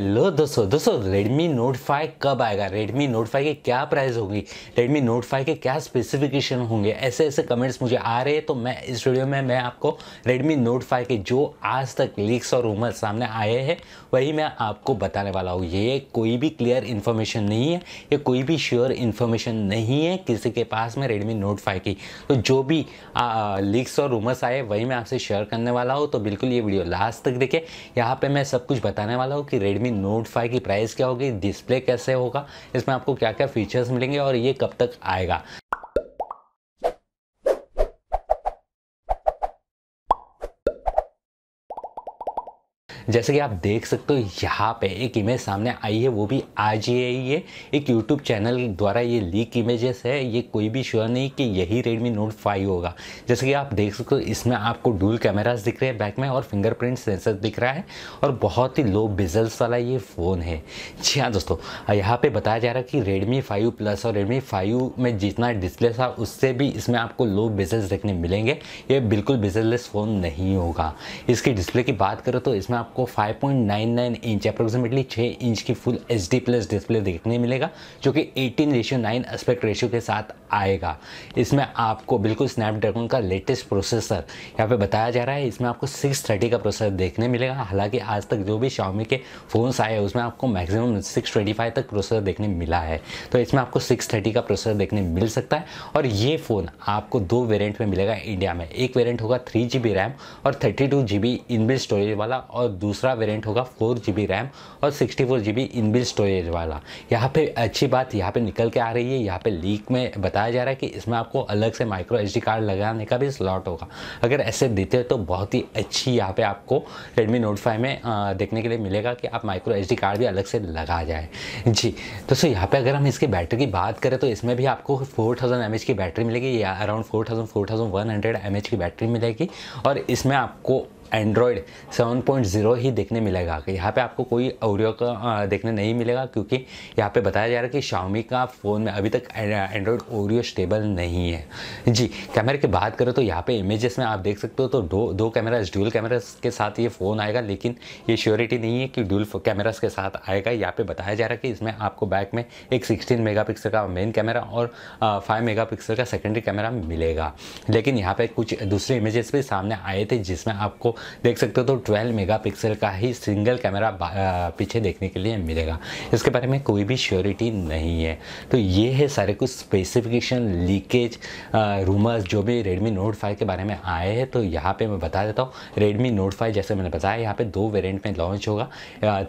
hello दोस्तों दोस्तों Redmi Note 5 कब आएगा Redmi Note 5 की क्या प्राइस होगी Redmi Note 5 के क्या स्पेसिफिकेशन होंगे ऐसे ऐसे कमेंट्स मुझे आ रहे हैं तो मैं इस वीडियो में मैं आपको Redmi Note 5 के जो आज तक लीक्स और रूमर्स सामने आए हैं वही मैं आपको बताने वाला हूँ ये कोई भी क्लियर इन्फॉर्मेशन नहीं है ये कोई भी श्योर इन्फॉर्मेशन नहीं है किसी के पास में रेडमी नोट फाइव की तो जो भी लीक्स और रूमर्स आए वही मैं आपसे शेयर करने वाला हूँ तो बिल्कुल ये वीडियो लास्ट तक देखें यहाँ पर मैं सब कुछ बताने वाला हूँ कि रेडमी अभी नोट फाइव की प्राइस क्या होगी डिस्प्ले कैसे होगा इसमें आपको क्या क्या फीचर्स मिलेंगे और ये कब तक आएगा जैसे कि आप देख सकते हो यहाँ पे एक इमेज सामने आई है वो भी आज ही है ये एक यूट्यूब चैनल द्वारा ये लीक इमेजेस है ये कोई भी श्योर नहीं कि यही रेडमी नोट फाइव होगा जैसे कि आप देख सकते हो इसमें आपको डूल कैमराज दिख रहे हैं बैक में और फिंगरप्रिंट सेंसर दिख रहा है और बहुत ही लो बिजल्स वाला ये फ़ोन है जी हाँ दोस्तों यहाँ पर बताया जा रहा है कि रेडमी फाइव प्लस और रेडमी फाइव में जितना डिस्प्ले था उससे भी इसमें आपको लो बिजल्स देखने मिलेंगे ये बिल्कुल बिजलेस फ़ोन नहीं होगा इसकी डिस्प्ले की बात करो तो इसमें आपको आपको 5.99 इंच अप्रोक्सीमेटली 6 इंच की full H D plus display देखने मिलेगा जो कि 18 रेशियो नाइन एस्पेक्ट रेशियो के साथ आएगा इसमें आपको बिल्कुल स्नैपड्रैगन का लेटेस्ट प्रोसेसर यहाँ पे बताया जा रहा है इसमें आपको 630 का प्रोसेसर देखने मिलेगा हालांकि आज तक जो भी शाओमी के फ़ोन्स आए हैं उसमें आपको मैक्सिमम 625 तक प्रोसेसर देखने मिला है तो इसमें आपको 630 का प्रोसेसर देखने मिल सकता है और ये फ़ोन आपको दो वेरियंट में मिलेगा इंडिया में एक वेरियंट होगा थ्री जी रैम और थर्टी टू स्टोरेज वाला और दूसरा वेरिएंट होगा फोर जी रैम और सिक्सटी फोर जी बिल स्टोरेज वाला यहाँ पे अच्छी बात यहाँ पे निकल के आ रही है यहाँ पे लीक में बताया जा रहा है कि इसमें आपको अलग से माइक्रो एच कार्ड लगाने का भी स्लॉट होगा अगर ऐसे देते तो बहुत ही अच्छी यहाँ पर आपको रेडमी नोट फाइव में देखने के लिए मिलेगा कि आप माइक्रो एच कार्ड भी अलग से लगा जाए जी तो सो यहाँ पर अगर हम इसकी बैटरी की बात करें तो इसमें भी आपको फोर थाउजेंड की बैटरी मिलेगी या around four thousand four thousand one hundred M H की बैटरी मिलेगी और इसमें आपको एंड्रॉयड 7.0 ही देखने मिलेगा कि यहाँ पे आपको कोई ओरियो का देखने नहीं मिलेगा क्योंकि यहाँ पे बताया जा रहा है कि शाओमी का फ़ोन में अभी तक एंड्रॉयड ओरियो स्टेबल नहीं है जी कैमरे की बात करें तो यहाँ पे इमेजेस में आप देख सकते हो तो दो दो कैमराज ड्यूल कैमराज के साथ ये फ़ोन आएगा लेकिन ये श्योरिटी नहीं है कि ड्यूल कैमराज के साथ आएगा यहाँ पर बताया जा रहा है कि इसमें आपको बैक में एक सिक्सटीन मेगा का मेन कैमरा और फाइव मेगा का सेकेंडरी कैमरा मिलेगा लेकिन यहाँ पर कुछ दूसरे इमेजेस भी सामने आए थे जिसमें आपको देख सकते हो तो 12 मेगापिक्सल का ही सिंगल कैमरा पीछे देखने के लिए मिलेगा इसके बारे में कोई भी श्योरिटी नहीं है तो ये है सारे कुछ स्पेसिफिकेशन लीकेज रूमर्स जो भी रेडमी नोट फाइव के बारे में आए हैं तो यहाँ पर मैं बता देता हूँ रेडमी नोट फाइव जैसे मैंने बताया यहाँ पर दो वेरियंट में लॉन्च होगा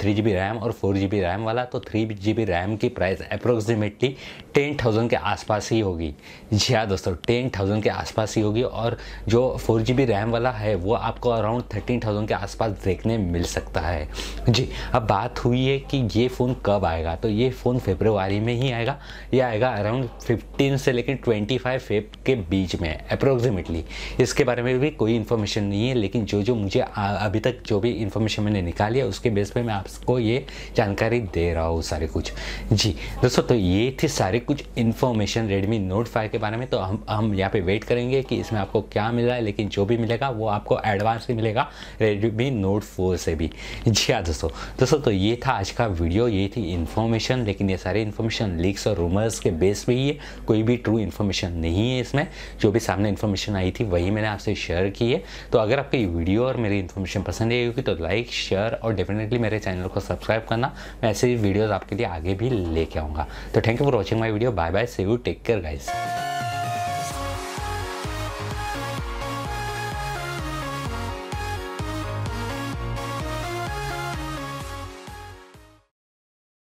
थ्री जी रैम और फोर जी रैम वाला तो थ्री जी रैम की प्राइस अप्रोक्सीमेटली टेन थाउजेंड के आसपास ही होगी जी हाँ दोस्तों टेन थाउजेंड के आसपास ही होगी और जो फोर जी बी रैम वाला है वो आपको अराउंड अराउंड थर्टीन थाउजेंड के आसपास देखने मिल सकता है जी अब बात हुई है कि ये फ़ोन कब आएगा तो ये फ़ोन फेब्रवरी में ही आएगा ये आएगा अराउंड फिफ्टीन से लेकिन ट्वेंटी फाइव फेब के बीच में अप्रोक्सीमेटली इसके बारे में भी कोई इन्फॉर्मेशन नहीं है लेकिन जो जो मुझे अभी तक जो भी इन्फॉर्मेशन मैंने निकाली है उसके बेस पर मैं आपको ये जानकारी दे रहा हूँ सारे कुछ जी दोस्तों तो ये थी सारे कुछ इन्फॉर्मेशन रेडमी नोट फाइव के बारे में तो हम हम यहाँ पे वेट करेंगे कि इसमें आपको क्या मिल रहा है लेकिन जो भी मिलेगा वो आपको एडवांस ही मिलेगा मिलेगा रेडमी नोट 4 से भी जी हाँ दोस्तों दोस्तों तो ये था आज का वीडियो ये थी इन्फॉर्मेशन लेकिन ये सारे इन्फॉर्मेशन लीक्स और रूमर्स के बेस पे ही है कोई भी ट्रू इन्फॉर्मेशन नहीं है इसमें जो भी सामने इन्फॉर्मेशन आई थी वही मैंने आपसे शेयर की है तो अगर आपको ये वीडियो और मेरी इन्फॉर्मेशन पसंद आई होगी तो लाइक शेयर और डेफिनेटली मेरे चैनल को सब्सक्राइब करना मैं ऐसे ही वीडियोज़ आपके लिए आगे भी लेके आऊँगा तो thank you for watching my video bye bye see you take care guys